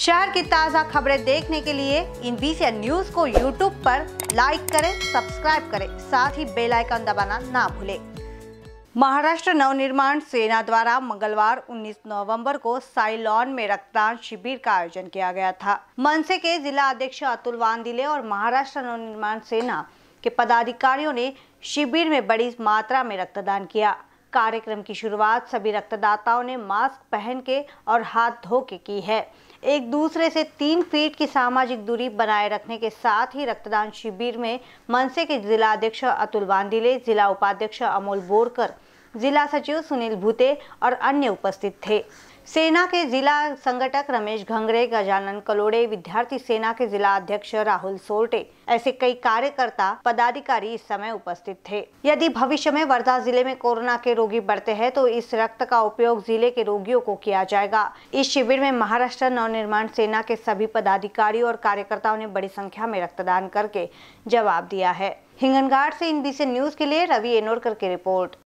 शहर की ताज़ा खबरें देखने के लिए इन बीसी न्यूज को यूट्यूब पर लाइक करें सब्सक्राइब करें साथ ही बेल आइकन दबाना ना भूलें महाराष्ट्र नवनिर्माण सेना द्वारा मंगलवार 19 नवंबर को साइलॉन में रक्तदान शिविर का आयोजन किया गया था मनसे के जिला अध्यक्ष अतुल वांदिले और महाराष्ट्र नवनिर्माण सेना के पदाधिकारियों ने शिविर में बड़ी मात्रा में रक्तदान किया कार्यक्रम की शुरुआत सभी रक्तदाताओं ने मास्क पहन के और हाथ धो के की है एक दूसरे से तीन फीट की सामाजिक दूरी बनाए रखने के साथ ही रक्तदान शिविर में मनसे के जिलाध्यक्ष अतुल वांदिले जिला उपाध्यक्ष अमोल बोरकर जिला सचिव सुनील भूते और अन्य उपस्थित थे सेना के जिला संगठक रमेश घंगरे गजानन कलोड़े विद्यार्थी सेना के जिला अध्यक्ष राहुल सोल्टे ऐसे कई कार्यकर्ता पदाधिकारी इस समय उपस्थित थे यदि भविष्य में वर्धा जिले में कोरोना के रोगी बढ़ते हैं तो इस रक्त का उपयोग जिले के रोगियों को किया जाएगा इस शिविर में महाराष्ट्र नवनिर्माण सेना के सभी पदाधिकारी और कार्यकर्ताओं ने बड़ी संख्या में रक्तदान करके जवाब दिया है हिंगनघाट से इन न्यूज के लिए रवि एनोरकर की रिपोर्ट